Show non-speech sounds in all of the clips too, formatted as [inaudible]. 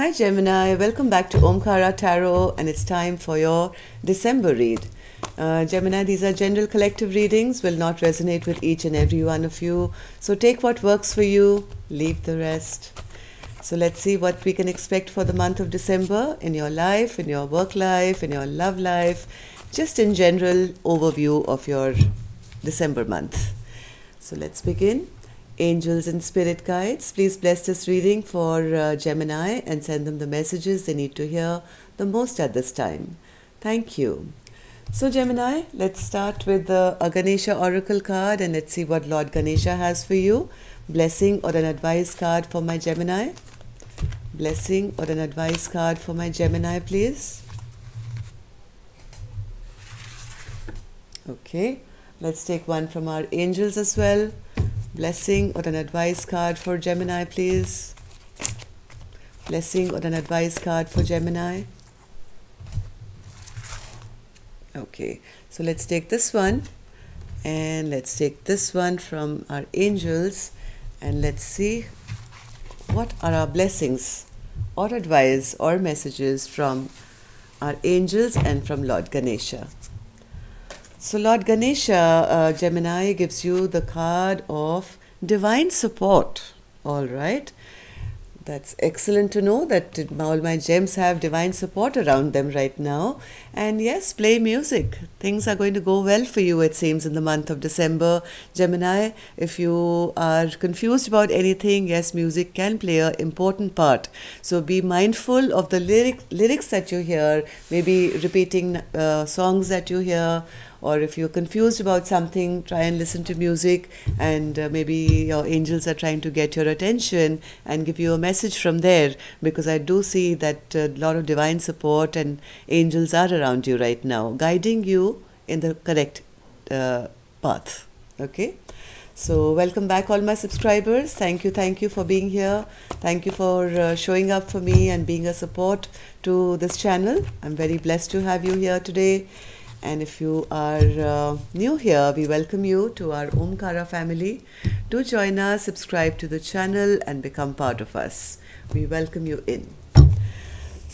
Hi Gemini, welcome back to Omkara Tarot and it's time for your December read. Uh, Gemini, these are general collective readings, will not resonate with each and every one of you. So take what works for you, leave the rest. So let's see what we can expect for the month of December in your life, in your work life, in your love life, just in general overview of your December month. So let's begin angels and spirit guides. Please bless this reading for uh, Gemini and send them the messages they need to hear the most at this time. Thank you. So, Gemini, let's start with the Ganesha Oracle card and let's see what Lord Ganesha has for you. Blessing or an advice card for my Gemini. Blessing or an advice card for my Gemini, please. Okay, let's take one from our angels as well. Blessing or an advice card for Gemini, please. Blessing or an advice card for Gemini. Okay, so let's take this one and let's take this one from our angels and let's see what are our blessings or advice or messages from our angels and from Lord Ganesha. So, Lord Ganesha, uh, Gemini gives you the card of divine support. All right. That's excellent to know that all my gems have divine support around them right now. And yes, play music. Things are going to go well for you, it seems, in the month of December. Gemini, if you are confused about anything, yes, music can play an important part. So be mindful of the lyric, lyrics that you hear, maybe repeating uh, songs that you hear or if you're confused about something, try and listen to music, and uh, maybe your angels are trying to get your attention and give you a message from there. Because I do see that a uh, lot of divine support and angels are around you right now, guiding you in the correct uh, path. Okay. So, welcome back, all my subscribers. Thank you, thank you for being here. Thank you for uh, showing up for me and being a support to this channel. I'm very blessed to have you here today. And if you are uh, new here, we welcome you to our Omkara family. Do join us, subscribe to the channel, and become part of us. We welcome you in.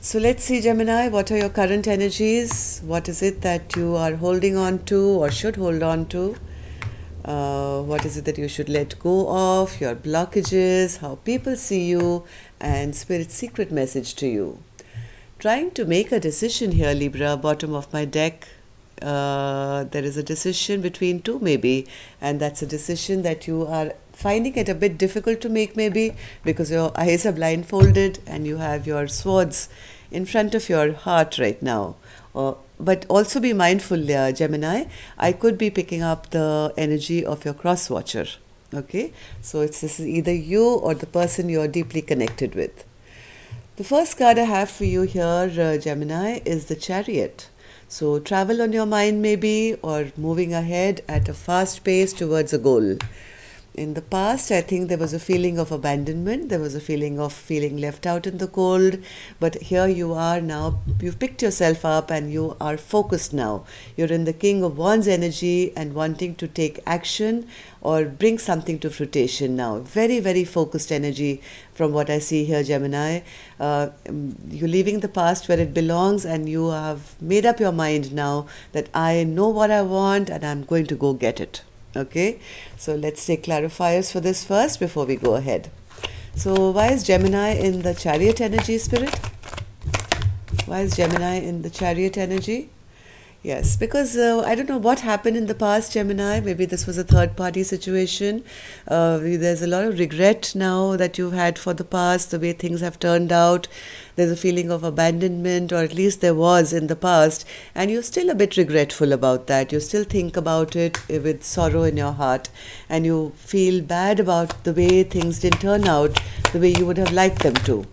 So let's see, Gemini, what are your current energies? What is it that you are holding on to or should hold on to? Uh, what is it that you should let go of, your blockages, how people see you, and spirit's secret message to you. Trying to make a decision here, Libra, bottom of my deck, uh, there is a decision between two maybe and that's a decision that you are finding it a bit difficult to make maybe because your eyes are blindfolded and you have your swords in front of your heart right now uh, but also be mindful uh, gemini i could be picking up the energy of your cross watcher okay so it's this is either you or the person you're deeply connected with the first card i have for you here uh, gemini is the chariot so, travel on your mind, maybe, or moving ahead at a fast pace towards a goal in the past, I think there was a feeling of abandonment, there was a feeling of feeling left out in the cold, but here you are now, you've picked yourself up and you are focused now. You're in the King of Wands energy and wanting to take action or bring something to fruition now. Very, very focused energy from what I see here, Gemini. Uh, um, you're leaving the past where it belongs and you have made up your mind now that I know what I want and I'm going to go get it. Okay, so let's take clarifiers for this first before we go ahead. So why is Gemini in the chariot energy spirit? Why is Gemini in the chariot energy? Yes, because uh, I don't know what happened in the past, Gemini. Maybe this was a third party situation. Uh, there's a lot of regret now that you've had for the past, the way things have turned out. There's a feeling of abandonment, or at least there was in the past. And you're still a bit regretful about that. You still think about it eh, with sorrow in your heart. And you feel bad about the way things didn't turn out the way you would have liked them to.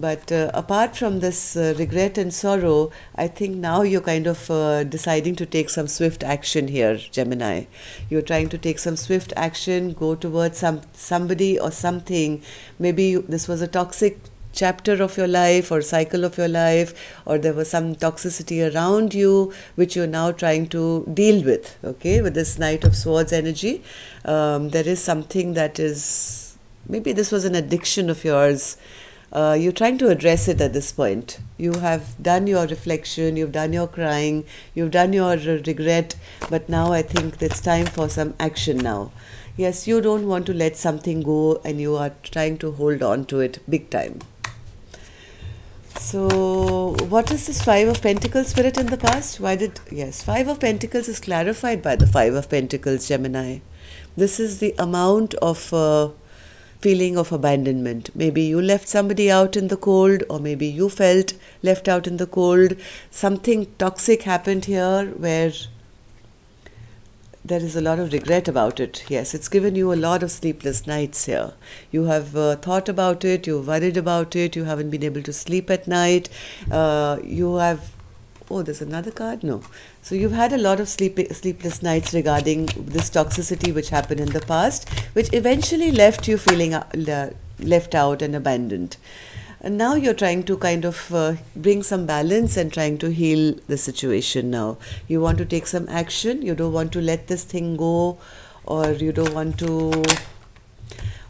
But uh, apart from this uh, regret and sorrow, I think now you're kind of uh, deciding to take some swift action here, Gemini. You're trying to take some swift action, go towards some somebody or something. Maybe you, this was a toxic chapter of your life or cycle of your life or there was some toxicity around you which you're now trying to deal with okay with this knight of swords energy um, there is something that is maybe this was an addiction of yours uh, you're trying to address it at this point. You have done your reflection, you've done your crying, you've done your regret, but now I think it's time for some action now. Yes, you don't want to let something go and you are trying to hold on to it big time. So, what is this Five of Pentacles spirit in the past? Why did. Yes, Five of Pentacles is clarified by the Five of Pentacles, Gemini. This is the amount of. Uh, feeling of abandonment. Maybe you left somebody out in the cold, or maybe you felt left out in the cold. Something toxic happened here where there is a lot of regret about it. Yes, it's given you a lot of sleepless nights here. You have uh, thought about it, you're worried about it, you haven't been able to sleep at night, uh, you have oh, there's another card? No. So you've had a lot of sleep, sleepless nights regarding this toxicity which happened in the past, which eventually left you feeling uh, left out and abandoned. And now you're trying to kind of uh, bring some balance and trying to heal the situation now. You want to take some action, you don't want to let this thing go, or you don't want to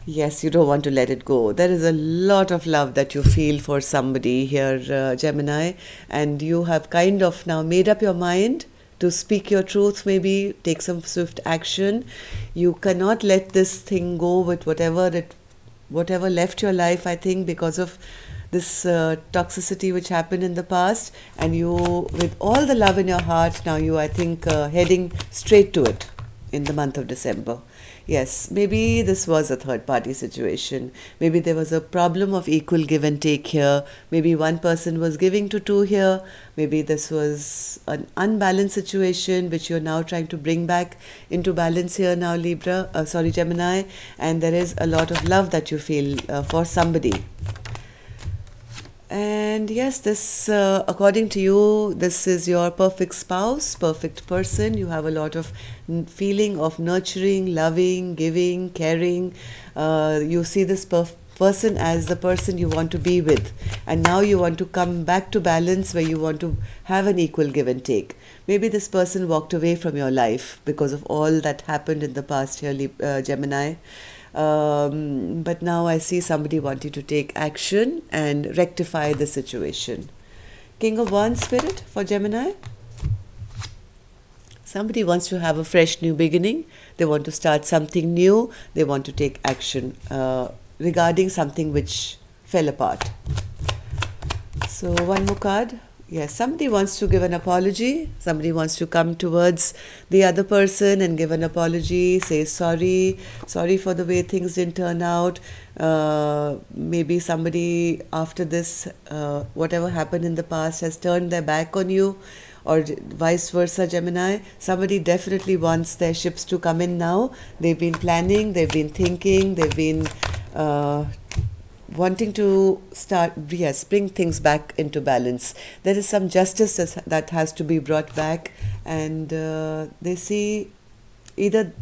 Yes, you don't want to let it go. There is a lot of love that you feel for somebody here, uh, Gemini, and you have kind of now made up your mind to speak your truth, maybe take some swift action. You cannot let this thing go with whatever it, whatever left your life. I think because of this uh, toxicity which happened in the past, and you, with all the love in your heart, now you, I think, uh, heading straight to it in the month of December yes, maybe this was a third party situation. Maybe there was a problem of equal give and take here. Maybe one person was giving to two here. Maybe this was an unbalanced situation which you're now trying to bring back into balance here now, Libra, uh, sorry, Gemini. And there is a lot of love that you feel uh, for somebody. And yes, this, uh, according to you, this is your perfect spouse, perfect person. You have a lot of feeling of nurturing, loving, giving, caring. Uh, you see this perf- person as the person you want to be with. And now you want to come back to balance where you want to have an equal give and take. Maybe this person walked away from your life because of all that happened in the past, here, uh, Gemini. Um, but now I see somebody wanting to take action and rectify the situation. King of Wands spirit for Gemini. Somebody wants to have a fresh new beginning. They want to start something new. They want to take action uh, regarding something which fell apart. So, one more card Yes, somebody wants to give an apology. Somebody wants to come towards the other person and give an apology, say sorry, sorry for the way things didn't turn out. Uh, maybe somebody after this, uh, whatever happened in the past, has turned their back on you, or vice versa, Gemini. Somebody definitely wants their ships to come in now. They've been planning, they've been thinking, they've been uh, wanting to start, yes, bring things back into balance. There is some justice that has to be brought back, and uh, they see either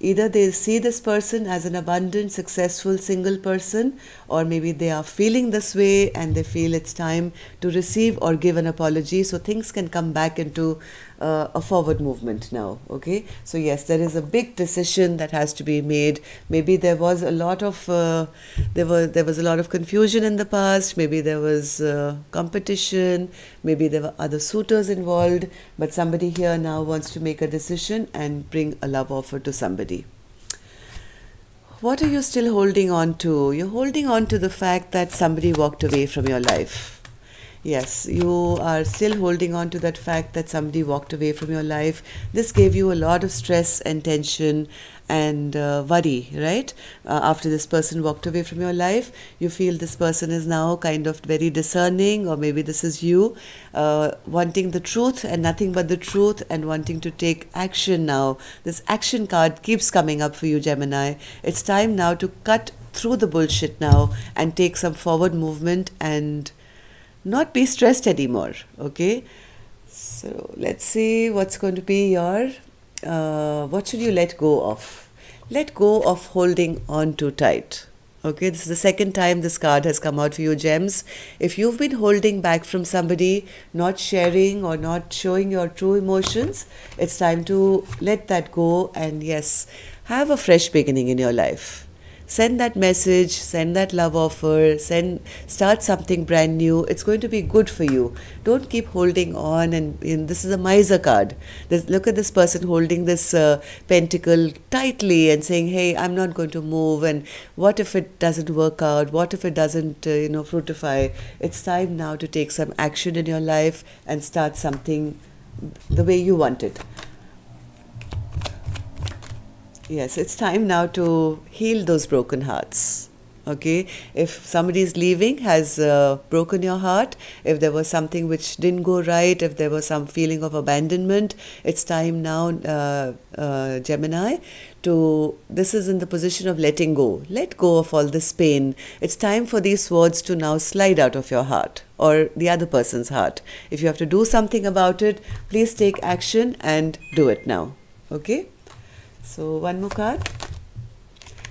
either they see this person as an abundant, successful single person, or maybe they are feeling this way and they feel it's time to receive or give an apology so things can come back into uh, a forward movement now. Okay, so yes, there is a big decision that has to be made. Maybe there was a lot of uh, there were there was a lot of confusion in the past. Maybe there was uh, competition. Maybe there were other suitors involved. But somebody here now wants to make a decision and bring a love offer to somebody. What are you still holding on to? You're holding on to the fact that somebody walked away from your life yes, you are still holding on to that fact that somebody walked away from your life. This gave you a lot of stress and tension and uh, worry, right? Uh, after this person walked away from your life, you feel this person is now kind of very discerning, or maybe this is you uh, wanting the truth and nothing but the truth and wanting to take action now. This action card keeps coming up for you, Gemini. It's time now to cut through the bullshit now and take some forward movement and not be stressed anymore. Okay, so let's see what's going to be your uh, what should you let go of? Let go of holding on too tight. Okay, this is the second time this card has come out for you, gems. If you've been holding back from somebody, not sharing or not showing your true emotions, it's time to let that go and yes, have a fresh beginning in your life send that message, send that love offer, send start something brand new. It's going to be good for you. Don't keep holding on. And, and this is a miser card. This, look at this person holding this uh, pentacle tightly and saying, "Hey, I'm not going to move." And what if it doesn't work out? What if it doesn't, uh, you know, fructify? It's time now to take some action in your life and start something the way you want it. Yes, it's time now to heal those broken hearts. Okay, if somebody is leaving, has uh, broken your heart, if there was something which didn't go right, if there was some feeling of abandonment, it's time now, uh, uh, Gemini, to this is in the position of letting go. Let go of all this pain. It's time for these words to now slide out of your heart or the other person's heart. If you have to do something about it, please take action and do it now. Okay. So one more card.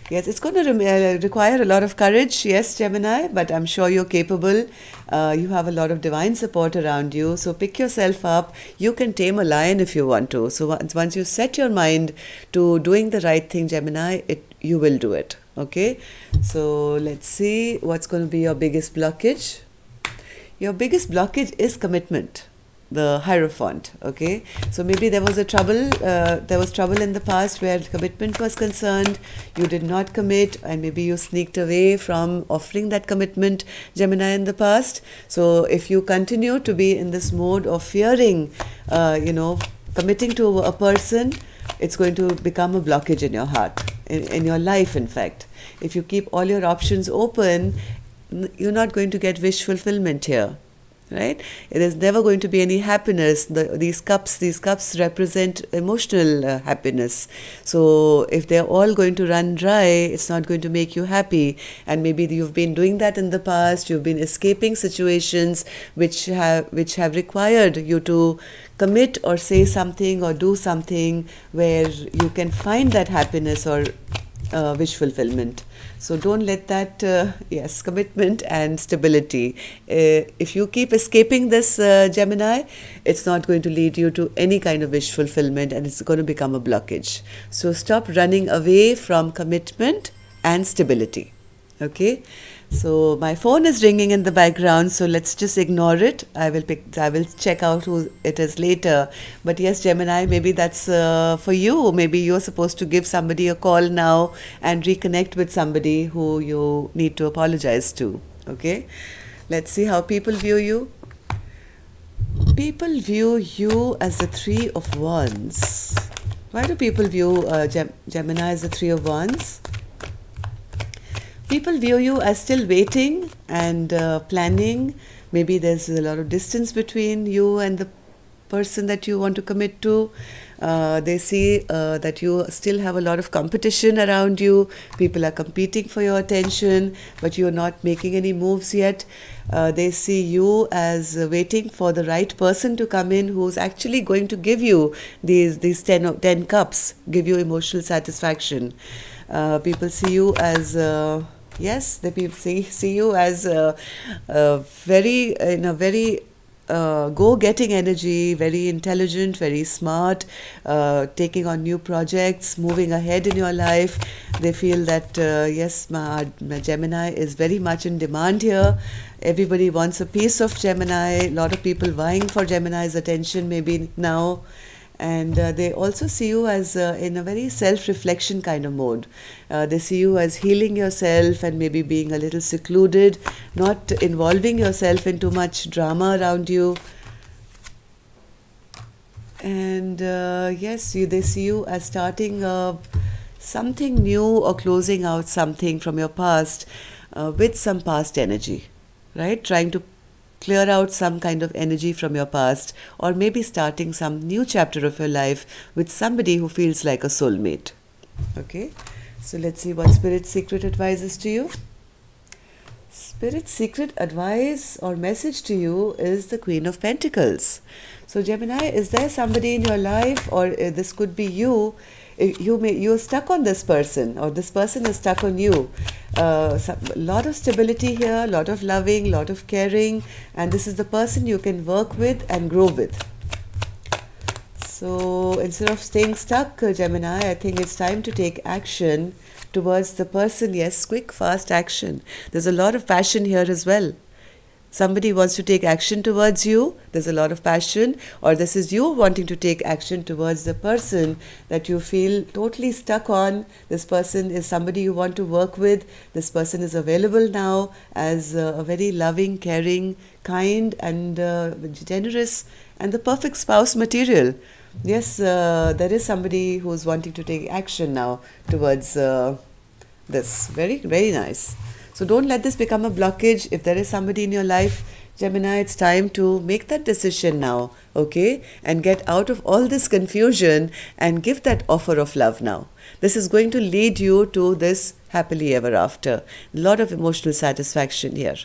Yes, it's going to re uh, require a lot of courage, yes, Gemini, but I'm sure you're capable. Uh, you have a lot of divine support around you. So pick yourself up. You can tame a lion if you want to. So once, once you set your mind to doing the right thing, Gemini, it you will do it. Okay? So let's see what's going to be your biggest blockage. Your biggest blockage is commitment the Hierophant. Okay, so maybe there was a trouble. Uh, there was trouble in the past where commitment was concerned. You did not commit, and maybe you sneaked away from offering that commitment, Gemini, in the past. So if you continue to be in this mode of fearing, uh, you know, committing to a person, it's going to become a blockage in your heart, in, in your life, in fact. If you keep all your options open, you're not going to get wish fulfillment here right there's never going to be any happiness the, these cups these cups represent emotional uh, happiness so if they're all going to run dry it's not going to make you happy and maybe you've been doing that in the past you've been escaping situations which have which have required you to commit or say something or do something where you can find that happiness or uh, wish fulfillment so don't let that, uh, yes, commitment and stability. Uh, if you keep escaping this uh, Gemini, it's not going to lead you to any kind of wish fulfillment and it's going to become a blockage. So stop running away from commitment and stability. Okay. So my phone is ringing in the background, so let's just ignore it. I will pick. I will check out who it is later. But yes, Gemini, maybe that's uh, for you. Maybe you're supposed to give somebody a call now and reconnect with somebody who you need to apologize to. Okay, let's see how people view you. People view you as the Three of Wands. Why do people view uh, Gem Gemini as the Three of Wands? people view you as still waiting and uh, planning. Maybe there's a lot of distance between you and the person that you want to commit to. Uh, they see uh, that you still have a lot of competition around you. People are competing for your attention, but you're not making any moves yet. Uh, they see you as uh, waiting for the right person to come in who's actually going to give you these, these 10, 10 cups, give you emotional satisfaction. Uh, people see you as uh, Yes, they see, see you as a, a very in a very uh, go-getting energy, very intelligent, very smart, uh, taking on new projects, moving ahead in your life. They feel that uh, yes, my, my, Gemini is very much in demand here. Everybody wants a piece of Gemini. A lot of people vying for Gemini's attention. Maybe now and uh, they also see you as uh, in a very self-reflection kind of mode. Uh, they see you as healing yourself and maybe being a little secluded, not involving yourself in too much drama around you. And uh, yes, you, they see you as starting uh, something new or closing out something from your past uh, with some past energy, right? Trying to clear out some kind of energy from your past or maybe starting some new chapter of your life with somebody who feels like a soulmate. Okay, so let's see what Spirit Secret advises to you. Spirit secret advice or message to you is the Queen of Pentacles. So, Gemini, is there somebody in your life, or uh, this could be you, you may you're stuck on this person or this person is stuck on you a uh, lot of stability here a lot of loving a lot of caring and this is the person you can work with and grow with so instead of staying stuck uh, gemini i think it's time to take action towards the person yes quick fast action there's a lot of passion here as well somebody wants to take action towards you, there's a lot of passion, or this is you wanting to take action towards the person that you feel totally stuck on. This person is somebody you want to work with. This person is available now as a very loving, caring, kind, and uh, generous, and the perfect spouse material. Yes, uh, there is somebody who's wanting to take action now towards uh, this. Very, very nice. So don't let this become a blockage. If there is somebody in your life, Gemini, it's time to make that decision now, okay? And get out of all this confusion and give that offer of love now. This is going to lead you to this happily ever after. A lot of emotional satisfaction here.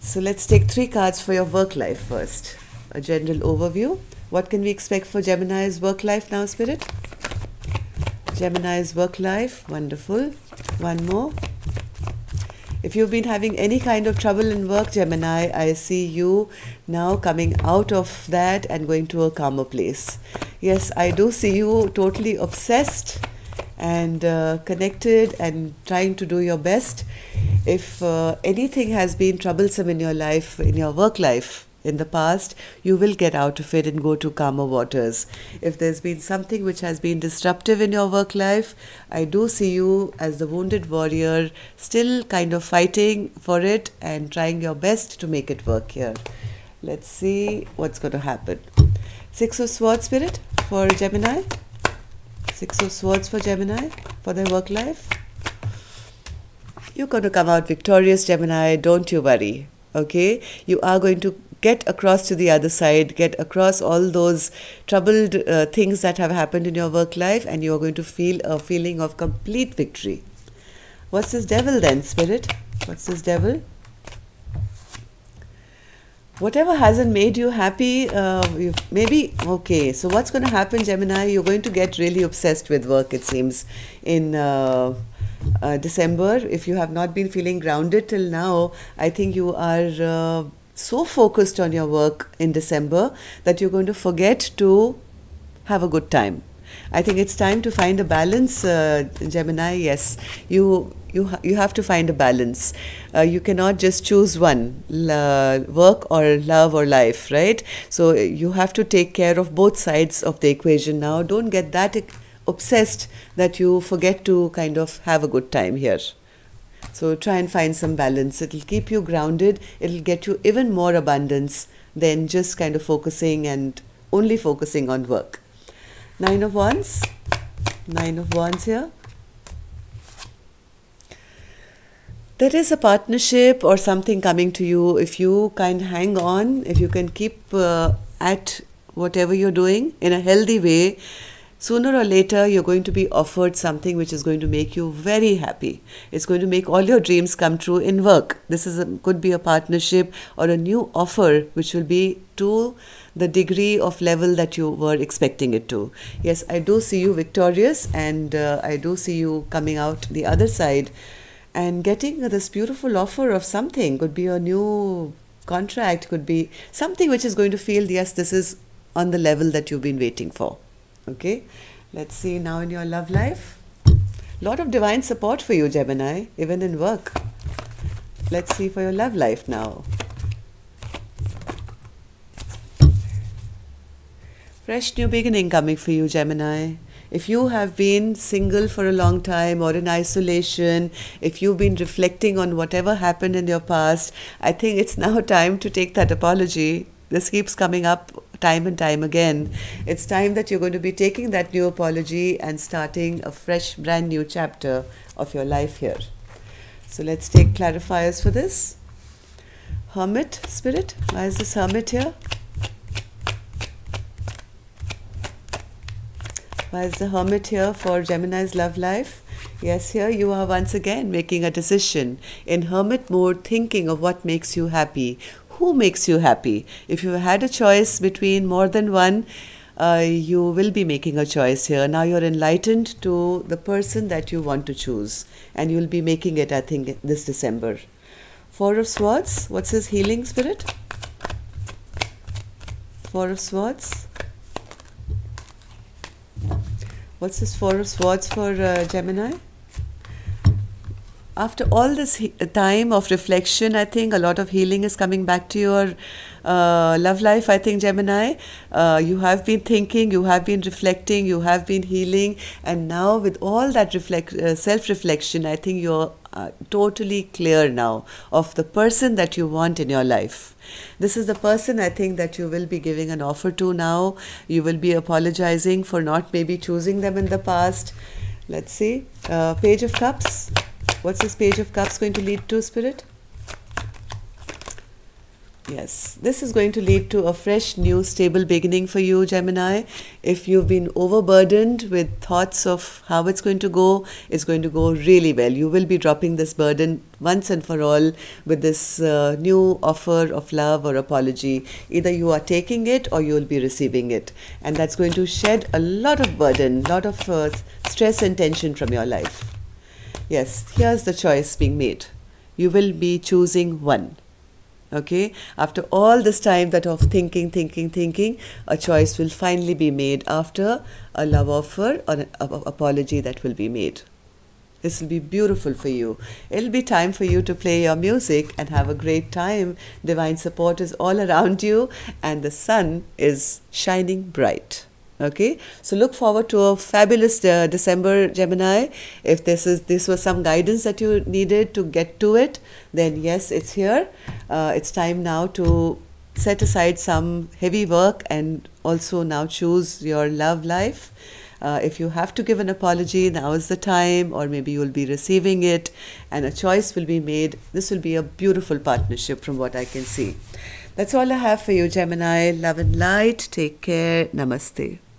So let's take three cards for your work life first. A general overview. What can we expect for Gemini's work life now, Spirit? Gemini's work life. Wonderful. One more. If you've been having any kind of trouble in work, Gemini, I see you now coming out of that and going to a calmer place. Yes, I do see you totally obsessed and uh, connected and trying to do your best. If uh, anything has been troublesome in your life, in your work life, in the past, you will get out of it and go to calmer waters. If there's been something which has been disruptive in your work life, I do see you as the wounded warrior, still kind of fighting for it and trying your best to make it work here. Let's see what's going to happen. Six of Swords Spirit for Gemini. Six of Swords for Gemini for their work life. You're going to come out victorious, Gemini. Don't you worry. Okay? You are going to get across to the other side, get across all those troubled uh, things that have happened in your work life, and you're going to feel a feeling of complete victory. What's this devil then, spirit? What's this devil? Whatever hasn't made you happy, uh, maybe, okay, so what's going to happen, Gemini? You're going to get really obsessed with work, it seems, in. Uh, uh, December. If you have not been feeling grounded till now, I think you are uh, so focused on your work in December that you're going to forget to have a good time. I think it's time to find a balance, uh, Gemini. Yes, you you ha you have to find a balance. Uh, you cannot just choose one work or love or life, right? So uh, you have to take care of both sides of the equation now. Don't get that obsessed that you forget to kind of have a good time here. So try and find some balance. It'll keep you grounded, it'll get you even more abundance than just kind of focusing and only focusing on work. Nine of Wands, Nine of Wands here. There is a partnership or something coming to you if you can hang on, if you can keep uh, at whatever you're doing in a healthy way sooner or later you're going to be offered something which is going to make you very happy it's going to make all your dreams come true in work this is a, could be a partnership or a new offer which will be to the degree of level that you were expecting it to yes i do see you victorious and uh, i do see you coming out the other side and getting this beautiful offer of something could be a new contract could be something which is going to feel yes this is on the level that you've been waiting for Okay, let's see now in your love life. Lot of divine support for you, Gemini, even in work. Let's see for your love life now. Fresh new beginning coming for you, Gemini. If you have been single for a long time or in isolation, if you've been reflecting on whatever happened in your past, I think it's [laughs] now time to take that apology. This keeps coming up time and time again. It's time that you're going to be taking that new apology and starting a fresh, brand new chapter of your life here. So let's take clarifiers for this. Hermit spirit, why is this hermit here? Why is the hermit here for Gemini's love life? Yes, here you are once again making a decision in hermit mode, thinking of what makes you happy, who makes you happy. If you had a choice between more than one, uh, you will be making a choice here. Now you're enlightened to the person that you want to choose, and you'll be making it, I think, this December. Four of Swords, what's his healing spirit? Four of Swords. What's this Four of Swords for uh, Gemini? after all this time of reflection, I think a lot of healing is coming back to your uh, love life. I think, Gemini, uh, you have been thinking, you have been reflecting, you have been healing, and now with all that reflect, uh, self reflection, I think you're uh, totally clear now of the person that you want in your life. This is the person I think that you will be giving an offer to now. You will be apologizing for not maybe choosing them in the past. Let's see. Uh, Page of Cups. What's this page of cups going to lead to, Spirit? Yes, this is going to lead to a fresh, new, stable beginning for you, Gemini. If you've been overburdened with thoughts of how it's going to go, it's going to go really well. You will be dropping this burden once and for all with this uh, new offer of love or apology. Either you are taking it or you'll be receiving it. And that's going to shed a lot of burden, lot of uh, stress and tension from your life. Yes, here's the choice being made. You will be choosing one. Okay, after all this time that of thinking, thinking, thinking, a choice will finally be made after a love offer or an apology that will be made. This will be beautiful for you. It'll be time for you to play your music and have a great time. Divine support is all around you, and the sun is shining bright okay so look forward to a fabulous uh, december gemini if this is this was some guidance that you needed to get to it then yes it's here uh, it's time now to set aside some heavy work and also now choose your love life uh, if you have to give an apology now is the time or maybe you'll be receiving it and a choice will be made this will be a beautiful partnership from what i can see that's all i have for you gemini love and light take care namaste